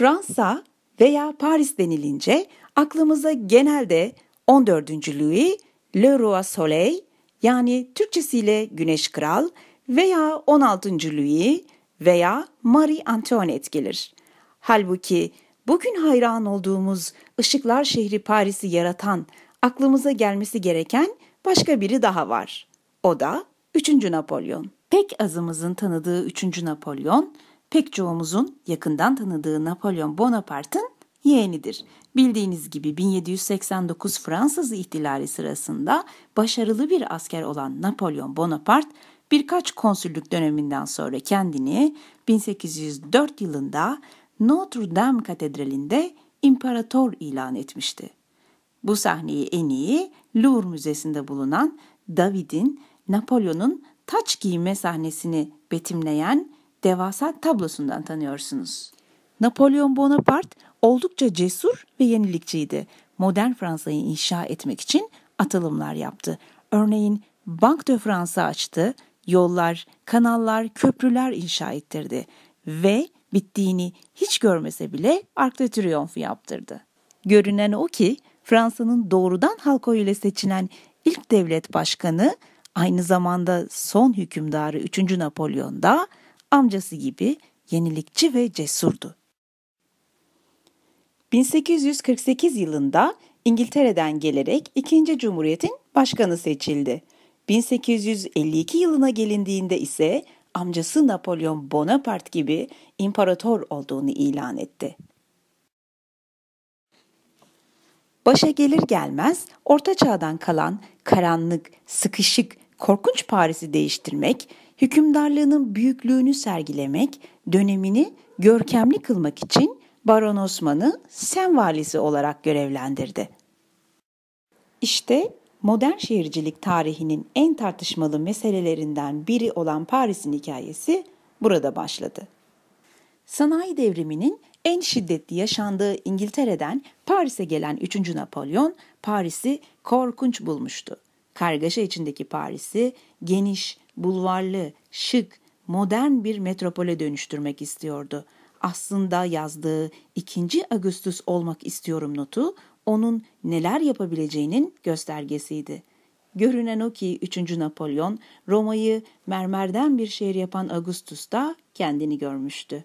Fransa veya Paris denilince aklımıza genelde 14. Louis, Le Roi Soleil yani Türkçesiyle Güneş Kral veya 16. Louis veya Marie Antoinette gelir. Halbuki bugün hayran olduğumuz ışıklar şehri Paris'i yaratan aklımıza gelmesi gereken başka biri daha var. O da 3. Napolyon. Pek azımızın tanıdığı 3. Napolyon pek çoğumuzun yakından tanıdığı Napolyon Bonaparte'ın yeğenidir. Bildiğiniz gibi 1789 Fransız ihtilali sırasında başarılı bir asker olan Napolyon Bonaparte birkaç konsüllük döneminden sonra kendini 1804 yılında Notre Dame Katedrali'nde imparator ilan etmişti. Bu sahneyi en iyi Louvre Müzesi'nde bulunan David'in Napolyon'un taç giyme sahnesini betimleyen devasa tablosundan tanıyorsunuz. Napolyon Bonaparte oldukça cesur ve yenilikçiydi. Modern Fransa'yı inşa etmek için atılımlar yaptı. Örneğin Bank de Fransa açtı, yollar, kanallar, köprüler inşa ettirdi ve bittiğini hiç görmese bile Arc de Triomphe yaptırdı. Görünen o ki Fransa'nın doğrudan halk oyuyla seçilen ilk devlet başkanı aynı zamanda son hükümdarı 3. da amcası gibi yenilikçi ve cesurdu. 1848 yılında İngiltere'den gelerek 2. Cumhuriyet'in başkanı seçildi. 1852 yılına gelindiğinde ise amcası Napolyon Bonaparte gibi imparator olduğunu ilan etti. Başa gelir gelmez Orta Çağ'dan kalan karanlık, sıkışık korkunç Paris'i değiştirmek, hükümdarlığının büyüklüğünü sergilemek, dönemini görkemli kılmak için Baron Osman'ı Sen valisi olarak görevlendirdi. İşte modern şehircilik tarihinin en tartışmalı meselelerinden biri olan Paris'in hikayesi burada başladı. Sanayi devriminin en şiddetli yaşandığı İngiltere'den Paris'e gelen 3. Napolyon Paris'i korkunç bulmuştu. Kargaşa içindeki Paris'i geniş, bulvarlı, şık, modern bir metropole dönüştürmek istiyordu. Aslında yazdığı 2. Ağustos olmak istiyorum notu onun neler yapabileceğinin göstergesiydi. Görünen o ki 3. Napolyon Roma'yı mermerden bir şehir yapan Ağustos'ta kendini görmüştü.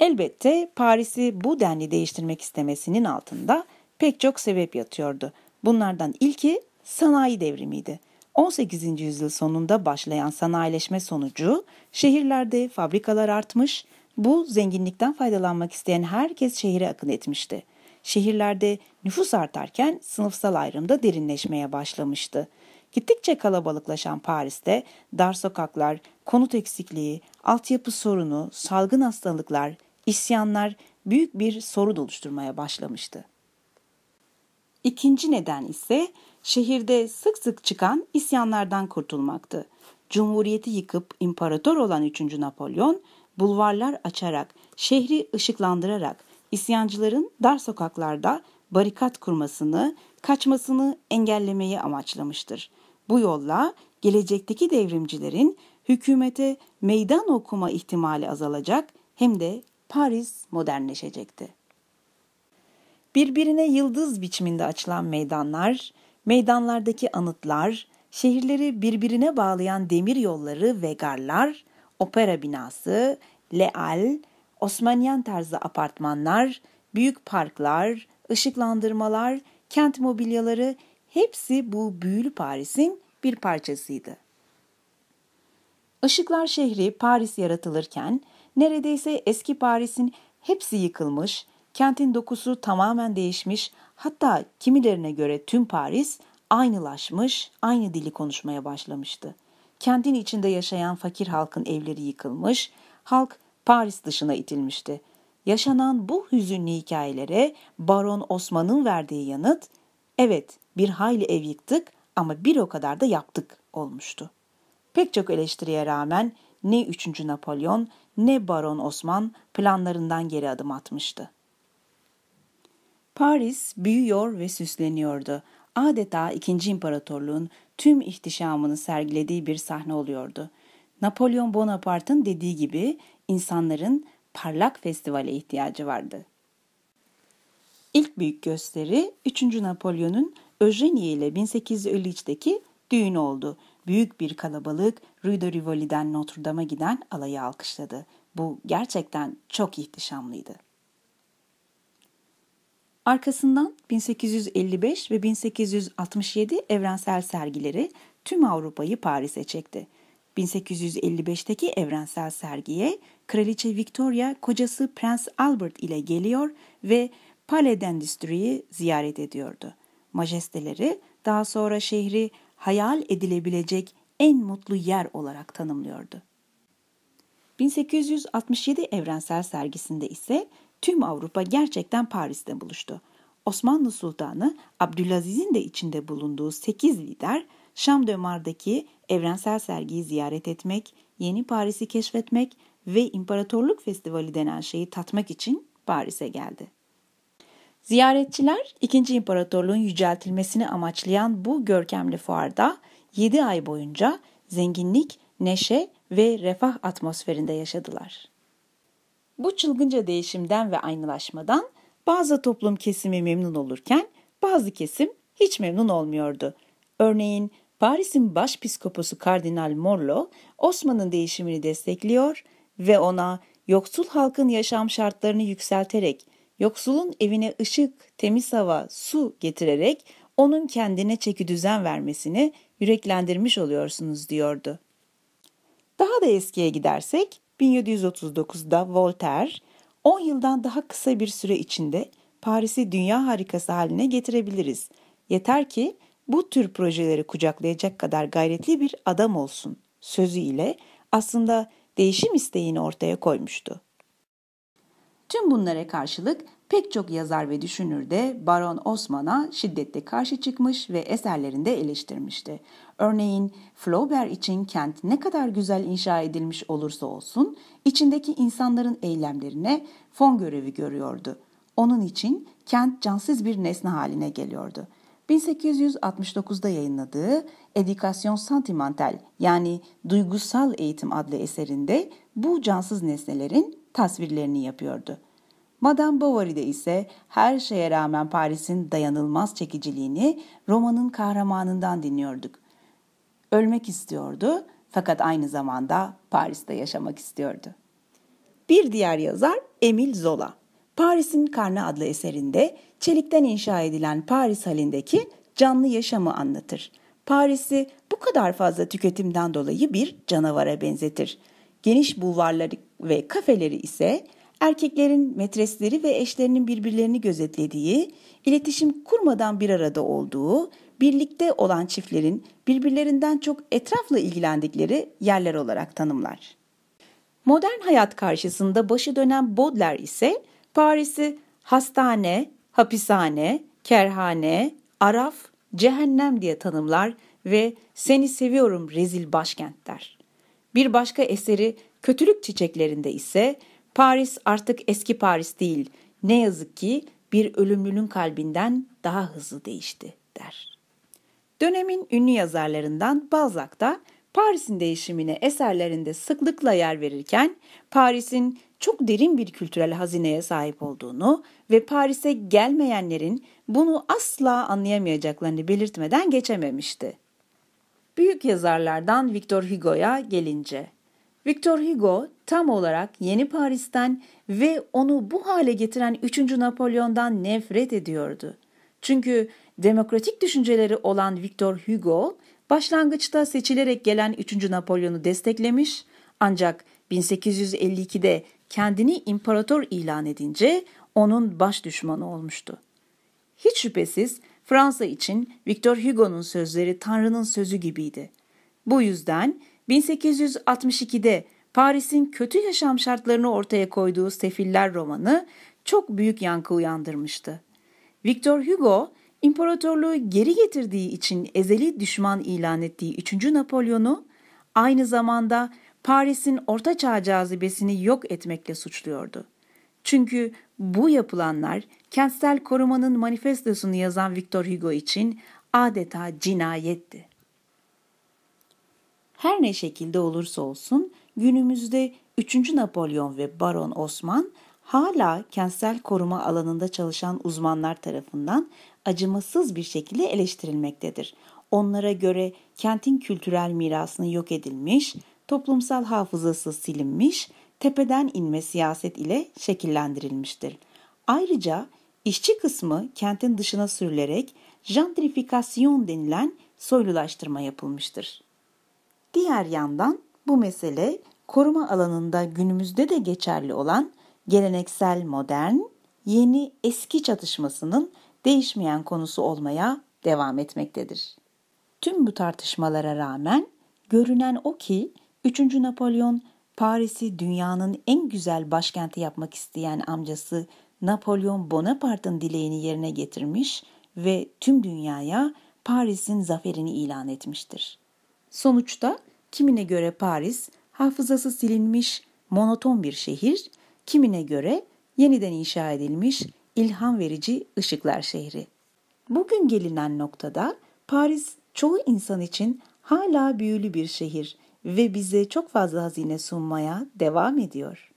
Elbette Paris'i bu denli değiştirmek istemesinin altında pek çok sebep yatıyordu. Bunlardan ilki sanayi devrimiydi. 18. yüzyıl sonunda başlayan sanayileşme sonucu şehirlerde fabrikalar artmış, bu zenginlikten faydalanmak isteyen herkes şehire akın etmişti. Şehirlerde nüfus artarken sınıfsal ayrım da derinleşmeye başlamıştı. Gittikçe kalabalıklaşan Paris'te dar sokaklar, konut eksikliği, altyapı sorunu, salgın hastalıklar, isyanlar büyük bir soru oluşturmaya başlamıştı. İkinci neden ise şehirde sık sık çıkan isyanlardan kurtulmaktı. Cumhuriyeti yıkıp imparator olan 3. Napolyon bulvarlar açarak, şehri ışıklandırarak isyancıların dar sokaklarda barikat kurmasını, kaçmasını engellemeyi amaçlamıştır. Bu yolla gelecekteki devrimcilerin hükümete meydan okuma ihtimali azalacak hem de Paris modernleşecekti. Birbirine yıldız biçiminde açılan meydanlar, Meydanlardaki anıtlar, şehirleri birbirine bağlayan demir yolları ve garlar, opera binası, leal, Osmanyan tarzı apartmanlar, büyük parklar, ışıklandırmalar, kent mobilyaları hepsi bu büyülü Paris'in bir parçasıydı. Işıklar şehri Paris yaratılırken neredeyse eski Paris'in hepsi yıkılmış, Kentin dokusu tamamen değişmiş, hatta kimilerine göre tüm Paris aynılaşmış, aynı dili konuşmaya başlamıştı. Kentin içinde yaşayan fakir halkın evleri yıkılmış, halk Paris dışına itilmişti. Yaşanan bu hüzünlü hikayelere Baron Osman'ın verdiği yanıt, evet bir hayli ev yıktık ama bir o kadar da yaptık olmuştu. Pek çok eleştiriye rağmen ne 3. Napolyon ne Baron Osman planlarından geri adım atmıştı. Paris büyüyor ve süsleniyordu. Adeta 2. İmparatorluğun tüm ihtişamını sergilediği bir sahne oluyordu. Napolyon Bonaparte'ın dediği gibi insanların parlak festivale ihtiyacı vardı. İlk büyük gösteri 3. Napolyon'un Eugenie ile 1853'teki düğünü oldu. Büyük bir kalabalık Rue de Rivoli'den Notre Dame'a giden alayı alkışladı. Bu gerçekten çok ihtişamlıydı. Arkasından 1855 ve 1867 evrensel sergileri tüm Avrupa'yı Paris'e çekti. 1855'teki evrensel sergiye Kraliçe Victoria kocası Prens Albert ile geliyor ve Palais d'Industrie ziyaret ediyordu. Majesteleri daha sonra şehri hayal edilebilecek en mutlu yer olarak tanımlıyordu. 1867 evrensel sergisinde ise tüm Avrupa gerçekten Paris'te buluştu. Osmanlı Sultanı Abdülaziz'in de içinde bulunduğu 8 lider Şam Dömar'daki evrensel sergiyi ziyaret etmek, yeni Paris'i keşfetmek ve İmparatorluk Festivali denen şeyi tatmak için Paris'e geldi. Ziyaretçiler 2. İmparatorluğun yüceltilmesini amaçlayan bu görkemli fuarda 7 ay boyunca zenginlik, neşe ve refah atmosferinde yaşadılar. Bu çılgınca değişimden ve aynılaşmadan bazı toplum kesimi memnun olurken bazı kesim hiç memnun olmuyordu. Örneğin Paris'in başpiskoposu Kardinal Morlo Osman'ın değişimini destekliyor ve ona yoksul halkın yaşam şartlarını yükselterek, yoksulun evine ışık, temiz hava, su getirerek onun kendine çeki düzen vermesini yüreklendirmiş oluyorsunuz diyordu. Daha da eskiye gidersek 1739'da Voltaire 10 yıldan daha kısa bir süre içinde Paris'i dünya harikası haline getirebiliriz. Yeter ki bu tür projeleri kucaklayacak kadar gayretli bir adam olsun Sözüyle aslında değişim isteğini ortaya koymuştu. Tüm bunlara karşılık pek çok yazar ve düşünür de Baron Osman'a şiddetle karşı çıkmış ve eserlerinde eleştirmişti. Örneğin Flaubert için kent ne kadar güzel inşa edilmiş olursa olsun içindeki insanların eylemlerine fon görevi görüyordu. Onun için kent cansız bir nesne haline geliyordu. 1869'da yayınladığı Edikasyon Sentimental yani Duygusal Eğitim adlı eserinde bu cansız nesnelerin tasvirlerini yapıyordu. Madame Bovary'de ise her şeye rağmen Paris'in dayanılmaz çekiciliğini romanın kahramanından dinliyorduk. Ölmek istiyordu fakat aynı zamanda Paris'te yaşamak istiyordu. Bir diğer yazar Emil Zola. Paris'in Karnı adlı eserinde çelikten inşa edilen Paris halindeki canlı yaşamı anlatır. Paris'i bu kadar fazla tüketimden dolayı bir canavara benzetir. Geniş bulvarları ve kafeleri ise erkeklerin metresleri ve eşlerinin birbirlerini gözetlediği, iletişim kurmadan bir arada olduğu, birlikte olan çiftlerin birbirlerinden çok etrafla ilgilendikleri yerler olarak tanımlar. Modern hayat karşısında başı dönen Baudelaire ise Paris'i hastane, hapishane, kerhane, araf, cehennem diye tanımlar ve seni seviyorum rezil başkent der. Bir başka eseri Kötülük çiçeklerinde ise Paris artık eski Paris değil, ne yazık ki bir ölümlünün kalbinden daha hızlı değişti der. Dönemin ünlü yazarlarından Balzac da Paris'in değişimine eserlerinde sıklıkla yer verirken Paris'in çok derin bir kültürel hazineye sahip olduğunu ve Paris'e gelmeyenlerin bunu asla anlayamayacaklarını belirtmeden geçememişti. Büyük yazarlardan Victor Hugo'ya gelince Victor Hugo tam olarak Yeni Paris'ten ve onu bu hale getiren 3. Napolyon'dan nefret ediyordu. Çünkü demokratik düşünceleri olan Victor Hugo başlangıçta seçilerek gelen 3. Napolyon'u desteklemiş ancak 1852'de kendini imparator ilan edince onun baş düşmanı olmuştu. Hiç şüphesiz Fransa için Victor Hugo'nun sözleri Tanrı'nın sözü gibiydi. Bu yüzden 1862'de Paris'in kötü yaşam şartlarını ortaya koyduğu Sefiller romanı çok büyük yankı uyandırmıştı. Victor Hugo, imparatorluğu geri getirdiği için ezeli düşman ilan ettiği 3. Napolyon'u aynı zamanda Paris'in orta çağ cazibesini yok etmekle suçluyordu. Çünkü bu yapılanlar kentsel korumanın manifestosunu yazan Victor Hugo için adeta cinayetti. Her ne şekilde olursa olsun günümüzde 3. Napolyon ve Baron Osman hala kentsel koruma alanında çalışan uzmanlar tarafından acımasız bir şekilde eleştirilmektedir. Onlara göre kentin kültürel mirasını yok edilmiş, toplumsal hafızası silinmiş, tepeden inme siyaset ile şekillendirilmiştir. Ayrıca işçi kısmı kentin dışına sürülerek jantrifikasyon denilen soylulaştırma yapılmıştır. Diğer yandan bu mesele koruma alanında günümüzde de geçerli olan geleneksel modern, yeni eski çatışmasının değişmeyen konusu olmaya devam etmektedir. Tüm bu tartışmalara rağmen görünen o ki 3. Napolyon Paris'i dünyanın en güzel başkenti yapmak isteyen amcası Napolyon Bonaparte'ın dileğini yerine getirmiş ve tüm dünyaya Paris'in zaferini ilan etmiştir. Sonuçta kimine göre Paris hafızası silinmiş monoton bir şehir, kimine göre yeniden inşa edilmiş ilham verici ışıklar şehri. Bugün gelinen noktada Paris çoğu insan için hala büyülü bir şehir ve bize çok fazla hazine sunmaya devam ediyor.